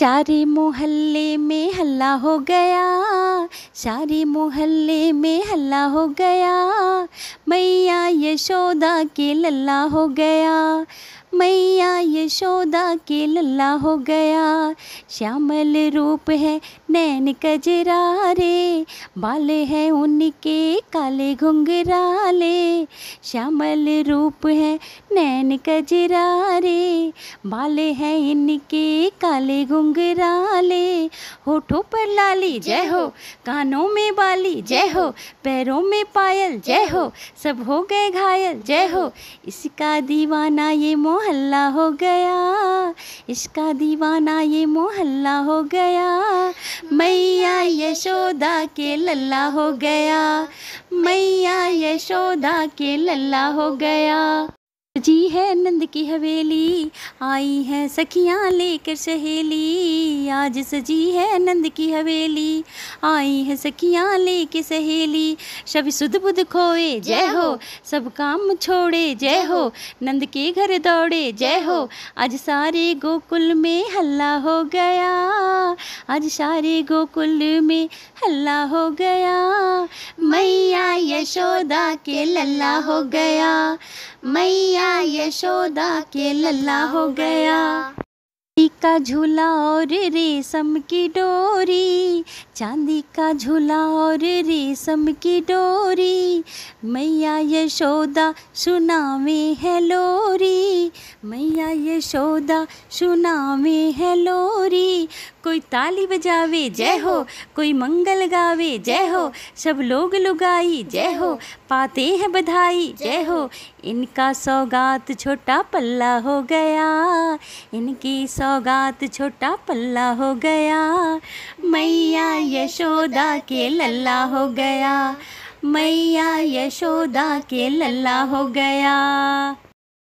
सारे मोहल्ले में हल्ला हो गया सारे मोहल्ले में हल्ला हो गया मैया यशोदा के लल्ला हो गया मैया यशोदा के लल्ला हो गया श्यामल रूप है नैन कजरारे बाल है उनके काले घुंघराले श्यामल रूप है नैन कजरारे बाल है इनके काले घुंघराले होठों पर लाली जय हो कानों में बाली जय हो पैरों में पायल जय हो सब हो गए घायल जय हो इसका दीवाना ये मोहल्ला हो गया इसका दीवाना ये मोहल्ला हो गया मैया यशोदा के लल्ला हो गया मैया यशोदा के लल्ला हो गया जी है नंद की हवेली आई है सखियाँ लेकर सहेली आज सजी है नंद की हवेली आई है सखियाँ लेकर सहेली सभी सुध बुध खोए जय हो सब काम छोड़े जय हो नंद के घर दौड़े जय हो आज सारे गोकुल में हल्ला हो गया आज सारे गोकुल में हल्ला हो गया मैया यशोदा के लल्ला हो गया मैया यशोदा के लल्ला हो गया मिट्टी का झूला और रेशम की डोरी चांदी का झूला और रेशम की डोरी मैया यशोदा सुनावे है लोरी मैया यशोदा सुनावे है लोरी कोई ताली बजावे जय हो कोई मंगल गावे जय हो सब लोग लुगाई जय हो पाते हैं बधाई जय हो इनका सौगात छोटा पल्ला हो गया इनकी सौ सौगात छोटा पल्ला हो गया मैया यशोदा के लल्ला हो गया मैया यशोदा के लल्ला हो गया